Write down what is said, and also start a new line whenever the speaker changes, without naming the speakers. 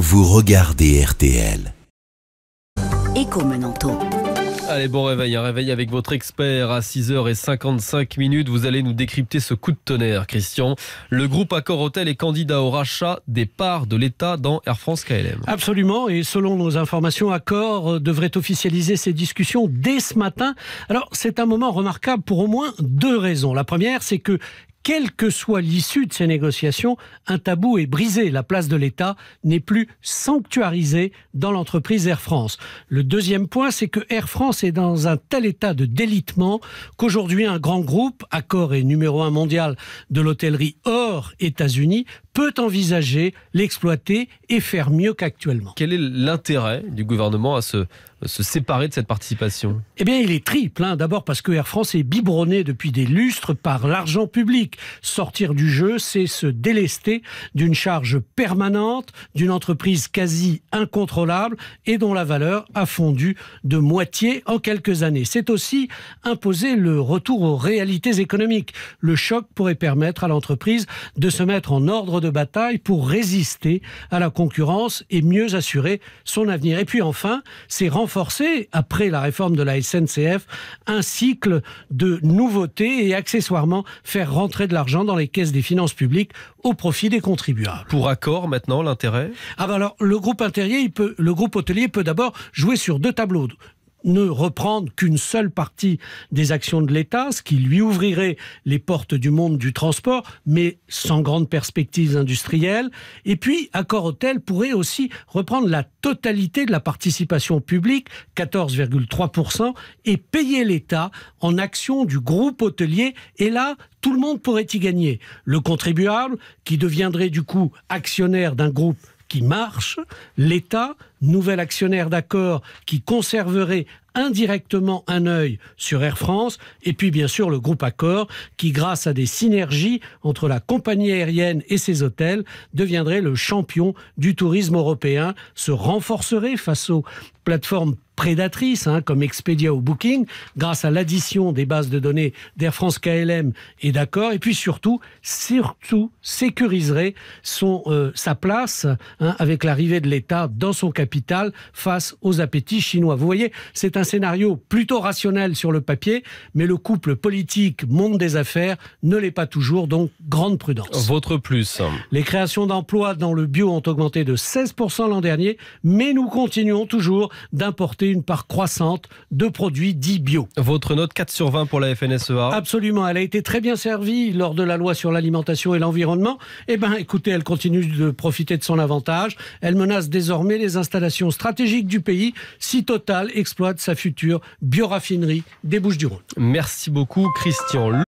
vous regardez RTL.
Écho Menanto.
Allez, bon réveil, un réveil avec votre expert à 6h55 minutes. Vous allez nous décrypter ce coup de tonnerre, Christian. Le groupe Accor Hôtel est candidat au rachat des parts de l'État dans Air France KLM.
Absolument, et selon nos informations, Accor devrait officialiser ses discussions dès ce matin. Alors, c'est un moment remarquable pour au moins deux raisons. La première, c'est que quelle que soit l'issue de ces négociations, un tabou est brisé. La place de l'État n'est plus sanctuarisée dans l'entreprise Air France. Le deuxième point, c'est que Air France est dans un tel état de délitement qu'aujourd'hui, un grand groupe, accord et numéro un mondial de l'hôtellerie hors États-Unis, peut envisager l'exploiter et faire mieux qu'actuellement.
Quel est l'intérêt du gouvernement à se, séparer de cette participation
Eh bien, il est triple. Hein. D'abord parce que Air France est biberonné depuis des lustres par l'argent public. Sortir du jeu, c'est se délester d'une charge permanente, d'une entreprise quasi incontrôlable et dont la valeur a fondu de moitié en quelques années. C'est aussi imposer le retour aux réalités économiques. Le choc pourrait permettre à l'entreprise de se mettre en ordre de bataille pour résister à la concurrence et mieux assurer son avenir. Et puis enfin, c'est renforcer, après la réforme de la SNCF, un cycle de nouveautés et accessoirement faire rentrer de l'argent dans les caisses des finances publiques au profit des contribuables. Pour accord maintenant l'intérêt ah ben alors le groupe intérieur, il peut, le groupe hôtelier peut d'abord jouer sur deux tableaux ne reprendre qu'une seule partie des actions de l'État, ce qui lui ouvrirait les portes du monde du transport, mais sans grandes perspectives industrielles. Et puis, Accor Hôtel pourrait aussi reprendre la totalité de la participation publique, 14,3%, et payer l'État en actions du groupe hôtelier. Et là, tout le monde pourrait y gagner. Le contribuable, qui deviendrait du coup actionnaire d'un groupe qui marche, l'État, nouvel actionnaire d'accord, qui conserverait indirectement un œil sur Air France et puis bien sûr le groupe Accor qui grâce à des synergies entre la compagnie aérienne et ses hôtels deviendrait le champion du tourisme européen, se renforcerait face aux plateformes prédatrices hein, comme Expedia ou Booking grâce à l'addition des bases de données d'Air France KLM et d'accord et puis surtout surtout sécuriserait son euh, sa place hein, avec l'arrivée de l'État dans son capital face aux appétits chinois. Vous voyez, c'est un scénario plutôt rationnel sur le papier, mais le couple politique, monde des affaires, ne l'est pas toujours, donc grande prudence.
Votre plus.
Les créations d'emplois dans le bio ont augmenté de 16% l'an dernier, mais nous continuons toujours d'importer une part croissante de produits dits bio. Votre note 4 sur 20 pour la FNSEA Absolument, elle a été très bien servie lors de la loi sur l'alimentation et l'environnement. Eh bien, écoutez, elle continue de profiter de son avantage. Elle menace désormais les installations stratégiques du pays si Total exploite sa future bioraffinerie des Bouches-du-Rhône.
Merci beaucoup, Christian.